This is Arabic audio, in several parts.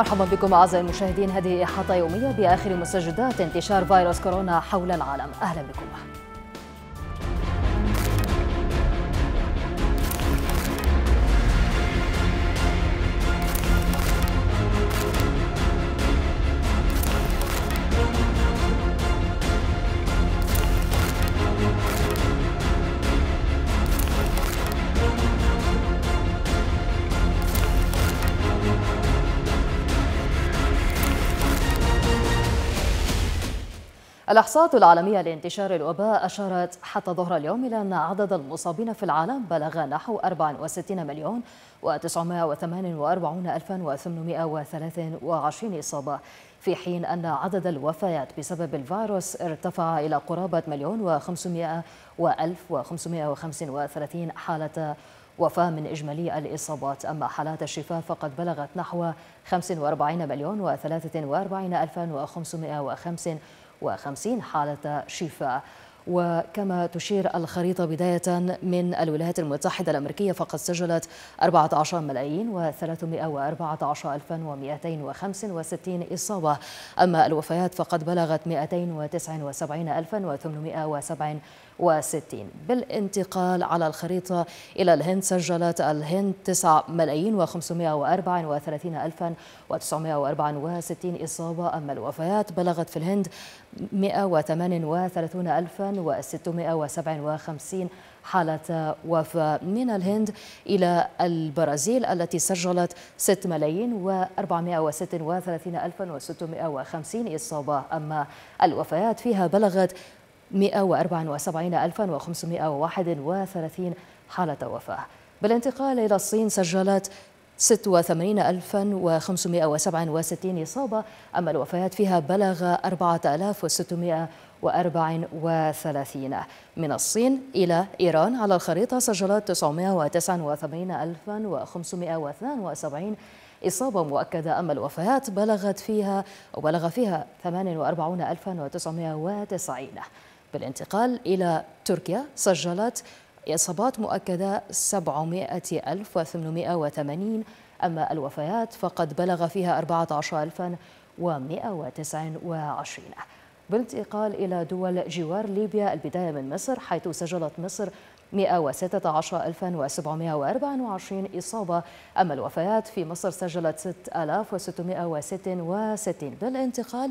مرحبا بكم أعزائي المشاهدين هذه إحاطة يومية بآخر مستجدات انتشار فيروس كورونا حول العالم أهلا بكم الإحصاءات العالمية لانتشار الوباء أشارت حتى ظهر اليوم إلى أن عدد المصابين في العالم بلغ نحو 64 مليون و 948823 إصابة في حين أن عدد الوفيات بسبب الفيروس ارتفع إلى قرابة مليون و500 و 1535 حالة وفاة من إجمالي الإصابات أما حالات الشفاء فقد بلغت نحو 45 مليون و 43545 وخمسين حالة شفاء وكما تشير الخريطة بداية من الولايات المتحدة الأمريكية فقد سجلت 14 ملايين و314 ألفا 265 إصابة أما الوفيات فقد بلغت 279 الفا وستين بالانتقال على الخريطة إلى الهند سجلت الهند 9 ملايين و 534 ألفا و 964 إصابة أما الوفيات بلغت في الهند ألفا 138657 حالة وفاة من الهند إلى البرازيل التي سجلت 6 ملايين و 436 ألفا و 650 إصابة أما الوفيات فيها بلغت 174531 حالة وفاة بالانتقال إلى الصين سجلت 86567 إصابة أما الوفيات فيها بلغ 4634 من الصين إلى إيران على الخريطة سجلت 989572 إصابة مؤكدة أما الوفيات بلغت فيها أو بلغ فيها 48990 بالانتقال إلى تركيا سجلت إصابات مؤكدة 700880 أما الوفيات فقد بلغ فيها 14129 بالانتقال إلى دول جوار ليبيا البداية من مصر حيث سجلت مصر 116724 إصابة أما الوفيات في مصر سجلت 6666 بالانتقال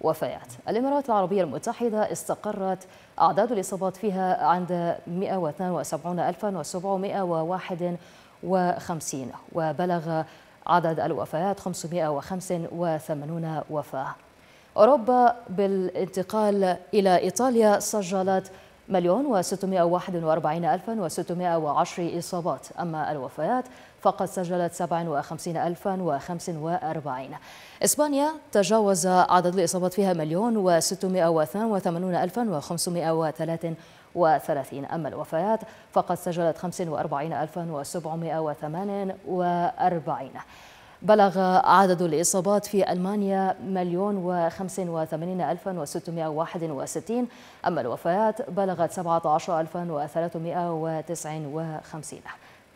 وفيات الإمارات العربية المتحدة استقرت أعداد الإصابات فيها عند 172751 وبلغ عدد الوفيات 585 وفاة أوروبا بالانتقال إلى إيطاليا سجلت مليون و وأربعين ألفا وستمائة وعشر إصابات أما الوفيات فقد سجلت 57045 إسبانيا تجاوز عدد الإصابات فيها مليون و 682533 أما الوفيات فقد سجلت 45748 بلغ عدد الإصابات في ألمانيا مليون وخمس وثمانين ألفا وستمائة واحد وستين أما الوفيات بلغت سبعة عشر ألفا وثلاثمائة وتسعين وخمسين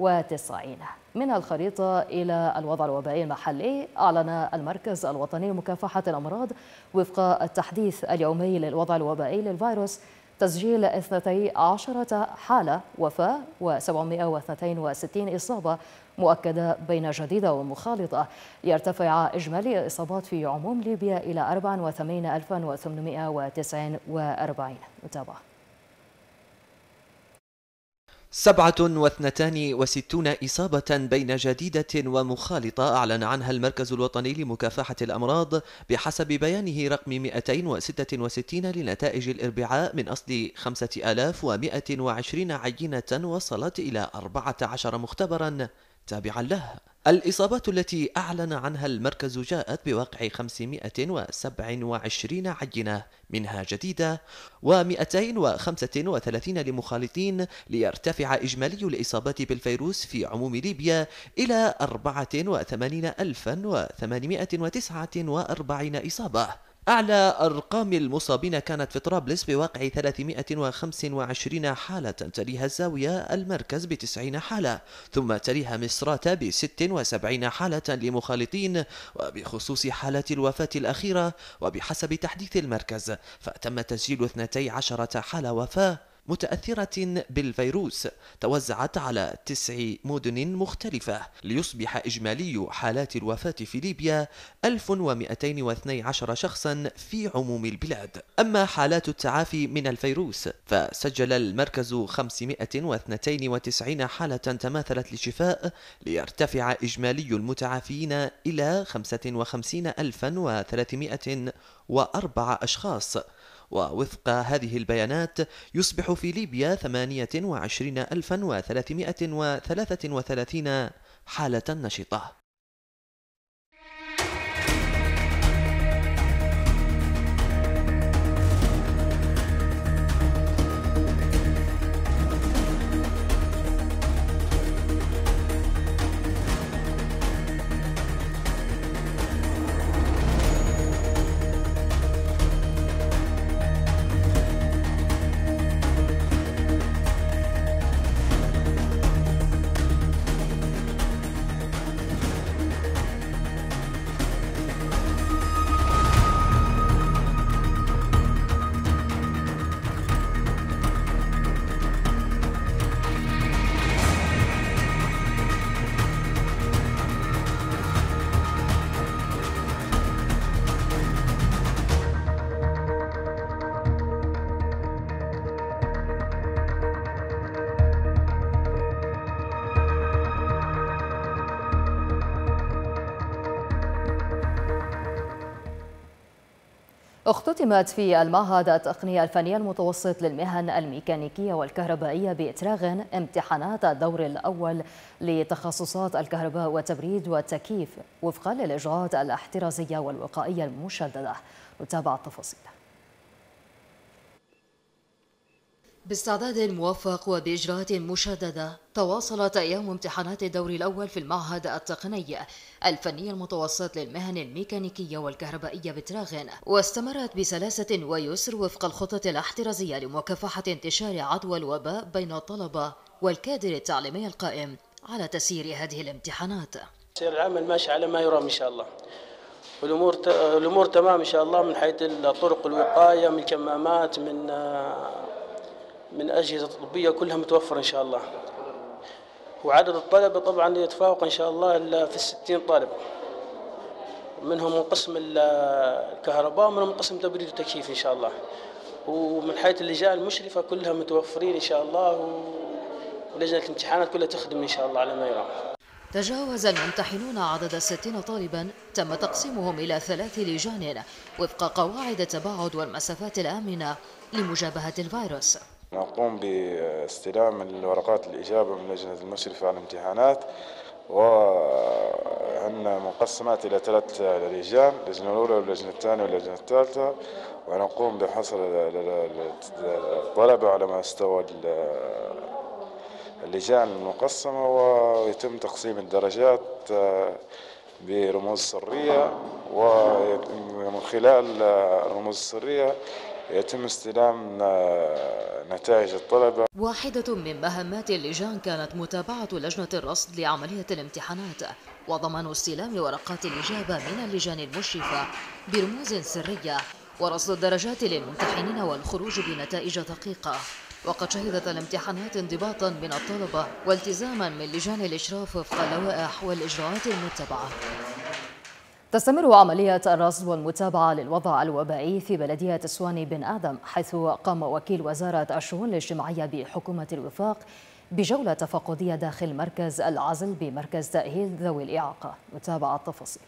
وتسعين من الخريطة إلى الوضع الوبائي المحلي أعلن المركز الوطني لمكافحة الأمراض وفق التحديث اليومي للوضع الوبائي للفيروس تسجيل 12 حالة وفاة و762 إصابة مؤكدة بين جديدة ومخالطة يرتفع إجمالي الإصابات في عموم ليبيا إلى 84849 متابعة سبعة واثنتان وستون إصابة بين جديدة ومخالطة أعلن عنها المركز الوطني لمكافحة الأمراض بحسب بيانه رقم 266 لنتائج الإربعاء من أصل 5120 عينة وصلت إلى 14 مختبرا تابعا له الإصابات التي أعلن عنها المركز جاءت بواقع 527 عينة منها جديدة و235 لمخالطين ليرتفع إجمالي الإصابات بالفيروس في عموم ليبيا إلى 84849 إصابة أعلى أرقام المصابين كانت في طرابلس بواقع 325 حالة تليها الزاوية المركز ب 90 حالة ثم تليها مصرات ب 76 حالة لمخالطين وبخصوص حالة الوفاة الأخيرة وبحسب تحديث المركز فتم تسجيل 12 حالة وفاة متأثرة بالفيروس توزعت على تسع مدن مختلفة ليصبح إجمالي حالات الوفاة في ليبيا 1212 شخصا في عموم البلاد أما حالات التعافي من الفيروس فسجل المركز 592 حالة تماثلت لشفاء ليرتفع إجمالي المتعافيين إلى 55304 أشخاص ووفق هذه البيانات يصبح في ليبيا 28333 حالة نشطة اختتمت في المعهد التقنية الفنية المتوسط للمهن الميكانيكية والكهربائية بإتراغن امتحانات الدور الأول لتخصصات الكهرباء والتبريد والتكييف وفقا للإجراءات الاحترازية والوقائية المشددة نتابع التفاصيل باستعداد موفق وبإجراءات مشددة تواصلت أيام امتحانات الدور الأول في المعهد التقني الفني المتوسط للمهن الميكانيكية والكهربائية بتراغن واستمرت بسلاسة ويسر وفق الخطط الاحترازية لمكافحة انتشار عدوى الوباء بين الطلبة والكادر التعليمي القائم على تسيير هذه الامتحانات سير العمل ماشي على ما يرام إن شاء الله والامور الامور تمام ان شاء الله من حيث الطرق الوقايه من الكمامات من آه، من أجهزة طبية كلها متوفرة إن شاء الله وعدد الطلبة طبعا يتفوق إن شاء الله في الستين طالب منهم من قسم الكهرباء ومنهم قسم تبريد وتكييف إن شاء الله ومن حيث اللجان المشرفة كلها متوفرين إن شاء الله ولجنة الامتحانات كلها تخدم إن شاء الله على ما يرام تجاوز الممتحنون عدد 60 طالبا تم تقسيمهم إلى ثلاث لجان وفق قواعد التباعد والمسافات الآمنة لمجابهة الفيروس نقوم باستلام الورقات الإجابة من لجنة المشرفة على الامتحانات وهن مقسمات إلى ثلاث لجان اللجنة الأولى واللجنة الثانية واللجنة الثالثة ونقوم بحصر الطلبة على مستوى اللجان المقسمة ويتم تقسيم الدرجات آه، برموز سرية ومن خلال آه، الرموز السرية يتم استلام آه، نتائج الطلبة واحدة من مهمات اللجان كانت متابعة لجنة الرصد لعملية الامتحانات وضمان استلام ورقات الإجابة من اللجان المشرفة برموز سرية ورصد الدرجات للممتحنين والخروج بنتائج دقيقة وقد شهدت الامتحانات انضباطا من الطلبة والتزاما من لجان الإشراف وفق اللوائح والإجراءات المتبعة تستمر عملية الرصد والمتابعة للوضع الوبائي في بلدية تسواني بن آدم حيث قام وكيل وزارة الشؤون الاجتماعية بحكومة الوفاق بجولة تفقدية داخل مركز العزل بمركز تأهيل ذوي الإعاقة نتابع التفاصيل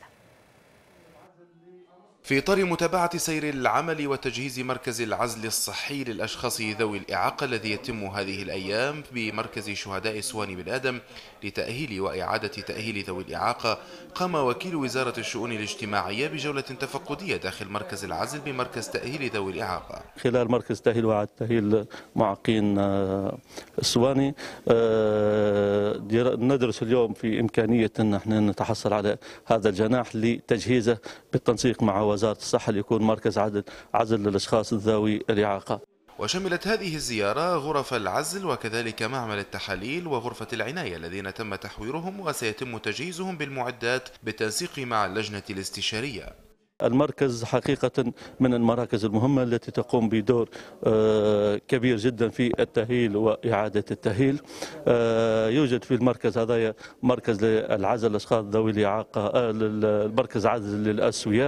في إطار متابعة سير العمل وتجهيز مركز العزل الصحي للأشخاص ذوي الإعاقة الذي يتم هذه الأيام بمركز شهداء سوان بن آدم لتأهيل وإعادة تأهيل ذوي الإعاقة قام وكيل وزارة الشؤون الاجتماعية بجولة تفقدية داخل مركز العزل بمركز تأهيل ذوي الإعاقة خلال مركز تأهيل وإعادة تأهيل معاقين آه، سواني آه، ندرس اليوم في إمكانية أن احنا نتحصل على هذا الجناح لتجهيزه بالتنسيق مع وزارة الصحة ليكون مركز عدل عزل للأشخاص ذوي الإعاقة وشملت هذه الزيارة غرف العزل وكذلك معمل التحاليل وغرفة العناية الذين تم تحويرهم وسيتم تجهيزهم بالمعدات بالتنسيق مع اللجنة الاستشارية المركز حقيقة من المراكز المهمة التي تقوم بدور آه، كبير جدا في التأهيل وإعادة التأهيل آه، يوجد في المركز هذا مركز للعزل الأشخاص ذوي الإعاقة المركز آه، عزل للأسوياء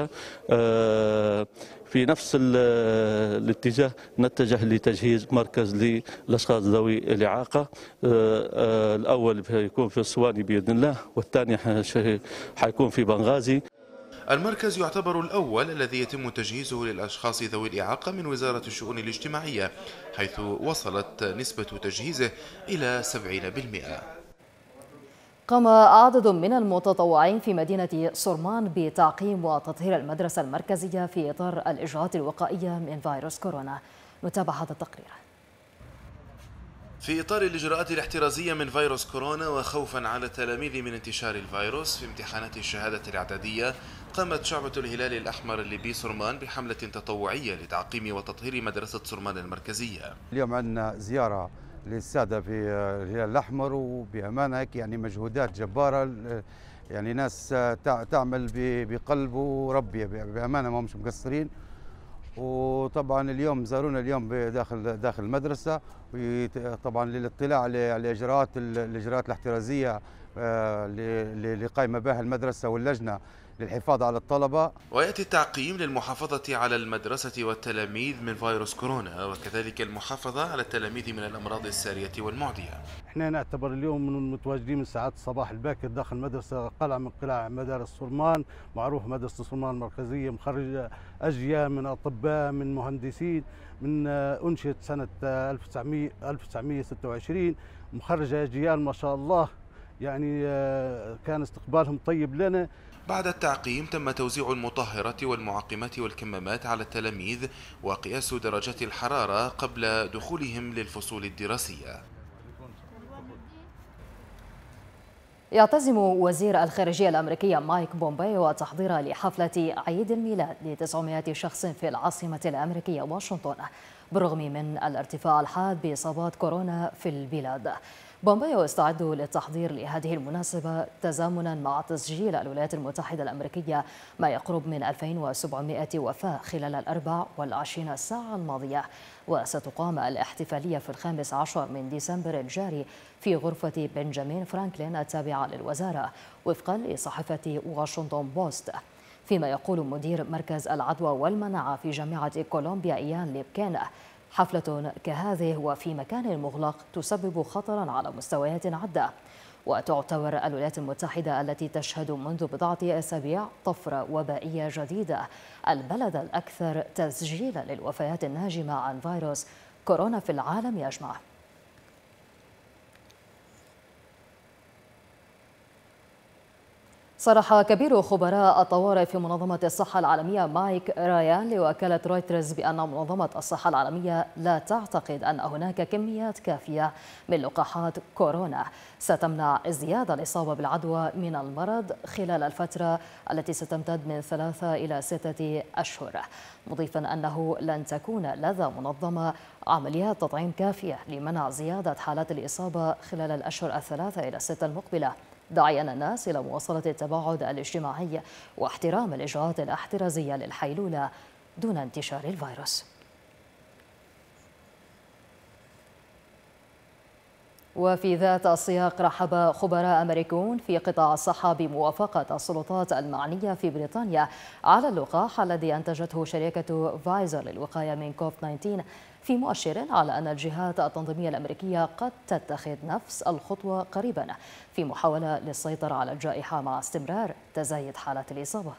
في نفس الاتجاه نتجه لتجهيز مركز للاشخاص ذوي الاعاقه الاول يكون في الصواني باذن الله والثاني حيكون في بنغازي المركز يعتبر الأول الذي يتم تجهيزه للأشخاص ذوي الإعاقة من وزارة الشؤون الاجتماعية حيث وصلت نسبة تجهيزه إلى 70%. قام عدد من المتطوعين في مدينة صرمان بتعقيم وتطهير المدرسة المركزية في إطار الإجراءات الوقائية من فيروس كورونا نتابع هذا التقرير في إطار الإجراءات الاحترازية من فيروس كورونا وخوفا على التلاميذ من انتشار الفيروس في امتحانات الشهادة الإعدادية قامت شعبة الهلال الأحمر الليبي سرمان بحملة تطوعية لتعقيم وتطهير مدرسة سرمان المركزية اليوم عندنا زيارة للسادة في الهلال الأحمر وبأمانة هيك يعني مجهودات جبارة يعني ناس تعمل بقلب وربي بأمانة ما مش مقصرين وطبعا اليوم زارونا اليوم داخل داخل المدرسه وطبعا للاطلاع على الاجراءات الاجراءات الاحترازيه اللي آه، قايمه بها المدرسه واللجنه للحفاظ على الطلبة ويأتي التعقيم للمحافظة على المدرسة والتلاميذ من فيروس كورونا وكذلك المحافظة على التلاميذ من الأمراض السارية والمعدية احنا نعتبر اليوم من المتواجدين من ساعات الصباح الباكر داخل مدرسة قلعة من قلاع مدارس سلمان معروف مدرسة سلمان المركزية مخرجة أجيال من أطباء من مهندسين من أنشئت سنة 1900 1926 مخرجة أجيال ما شاء الله يعني آه، كان استقبالهم طيب لنا بعد التعقيم تم توزيع المطهرة والمعقمات والكمامات على التلاميذ وقياس درجات الحرارة قبل دخولهم للفصول الدراسية يعتزم وزير الخارجية الأمريكية مايك بومبيو التحضير لحفلة عيد الميلاد ل 900 شخص في العاصمة الأمريكية واشنطن بالرغم من الارتفاع الحاد بإصابات كورونا في البلاد بومباي يستعد للتحضير لهذه المناسبة تزامنا مع تسجيل الولايات المتحدة الأمريكية ما يقرب من 2700 وفاة خلال الأربع والعشرين ساعة الماضية وستقام الاحتفالية في الخامس عشر من ديسمبر الجاري في غرفة بنجامين فرانكلين التابعة للوزارة وفقا لصحيفة واشنطن بوست فيما يقول مدير مركز العدوى والمناعة في جامعة كولومبيا إيان ليبكينه حفلة كهذه وفي مكان مغلق تسبب خطرا على مستويات عدة وتعتبر الولايات المتحدة التي تشهد منذ بضعة أسابيع طفرة وبائية جديدة البلد الأكثر تسجيلا للوفيات الناجمة عن فيروس كورونا في العالم يجمع صرح كبير خبراء الطوارئ في منظمة الصحة العالمية مايك رايان لوكالة رويترز بأن منظمة الصحة العالمية لا تعتقد أن هناك كميات كافية من لقاحات كورونا ستمنع ازدياد الإصابة بالعدوى من المرض خلال الفترة التي ستمتد من ثلاثة إلى ستة أشهر مضيفا أنه لن تكون لدى منظمة عمليات تطعيم كافية لمنع زيادة حالات الإصابة خلال الأشهر الثلاثة إلى الستة المقبلة داعيا الناس إلى مواصلة التباعد الاجتماعي واحترام الإجراءات الاحترازية للحيلولة دون انتشار الفيروس وفي ذات السياق رحب خبراء أمريكيون في قطاع الصحة بموافقة السلطات المعنية في بريطانيا على اللقاح الذي أنتجته شركة فايزر للوقاية من كوفيد 19 في مؤشر على أن الجهات التنظيمية الأمريكية قد تتخذ نفس الخطوة قريبا في محاولة للسيطرة على الجائحة مع استمرار تزايد حالات الإصابة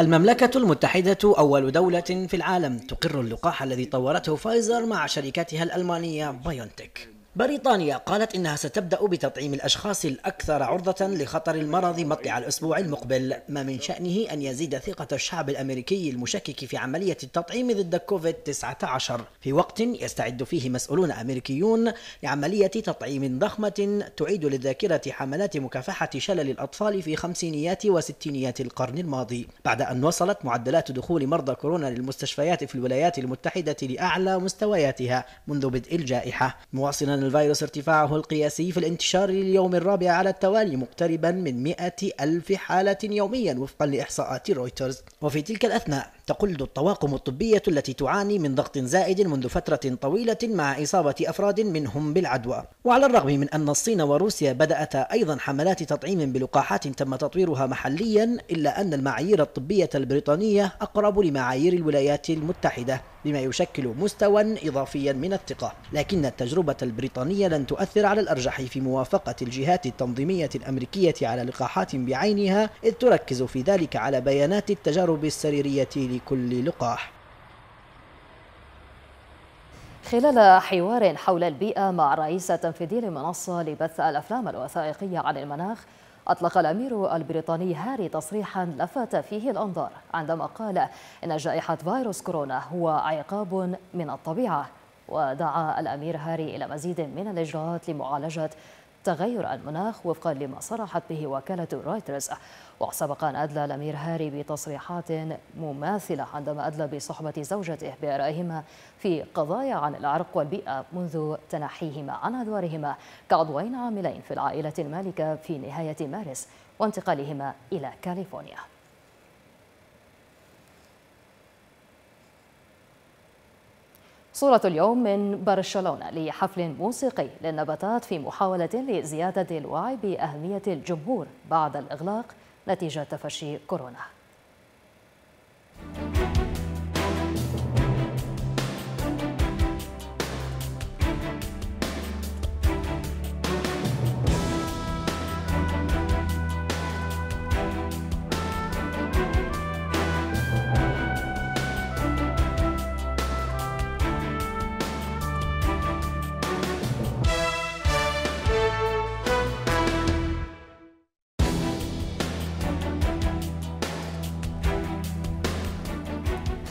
المملكة المتحدة أول دولة في العالم تقر اللقاح الذي طورته فايزر مع شركتها الألمانية بايونتك بريطانيا قالت إنها ستبدأ بتطعيم الأشخاص الأكثر عرضة لخطر المرض مطلع الأسبوع المقبل ما من شأنه أن يزيد ثقة الشعب الأمريكي المشكك في عملية التطعيم ضد كوفيد-19 في وقت يستعد فيه مسؤولون أمريكيون لعملية تطعيم ضخمة تعيد للذاكرة حملات مكافحة شلل الأطفال في خمسينيات وستينيات القرن الماضي بعد أن وصلت معدلات دخول مرضى كورونا للمستشفيات في الولايات المتحدة لأعلى مستوياتها منذ بدء الجائحة مواصلا الفيروس ارتفاعه القياسي في الانتشار لليوم الرابع على التوالي مقتربا من 100 ألف حالة يوميا وفقا لإحصاءات رويترز وفي تلك الأثناء تقل الطواقم الطبية التي تعاني من ضغط زائد منذ فترة طويلة مع إصابة أفراد منهم بالعدوى وعلى الرغم من أن الصين وروسيا بدأتا أيضا حملات تطعيم بلقاحات تم تطويرها محليا إلا أن المعايير الطبية البريطانية أقرب لمعايير الولايات المتحدة بما يشكل مستوى إضافيا من الثقة لكن التجربة البريطانية لن تؤثر على الأرجح في موافقة الجهات التنظيمية الأمريكية على لقاحات بعينها إذ تركز في ذلك على بيانات التجارب السريرية في كل لقاح خلال حوار حول البيئة مع رئيس التنفيذي لمنصة لبث الأفلام الوثائقية عن المناخ أطلق الأمير البريطاني هاري تصريحا لفت فيه الأنظار عندما قال إن جائحة فيروس كورونا هو عقاب من الطبيعة ودعا الأمير هاري إلى مزيد من الإجراءات لمعالجة تغير المناخ وفقا لما صرحت به وكالة رويترز وسبق أن أدلى الأمير هاري بتصريحات مماثلة عندما أدلى بصحبة زوجته بآرائهما في قضايا عن العرق والبيئة منذ تنحيهما عن أدوارهما كعضوين عاملين في العائلة المالكة في نهاية مارس وانتقالهما إلى كاليفورنيا صورة اليوم من برشلونة لحفل موسيقي للنباتات في محاولة لزيادة الوعي بأهمية الجمهور بعد الإغلاق نتيجة تفشي كورونا.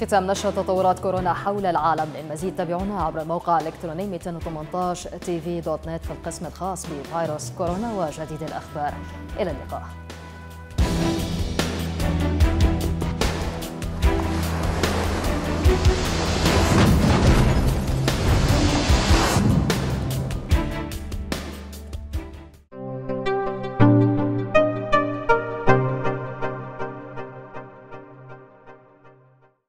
ختام نشرة تطورات كورونا حول العالم للمزيد تابعونا عبر الموقع الإلكتروني 218 تي في دوت نت في القسم الخاص بفيروس كورونا وجديد الأخبار إلى اللقاء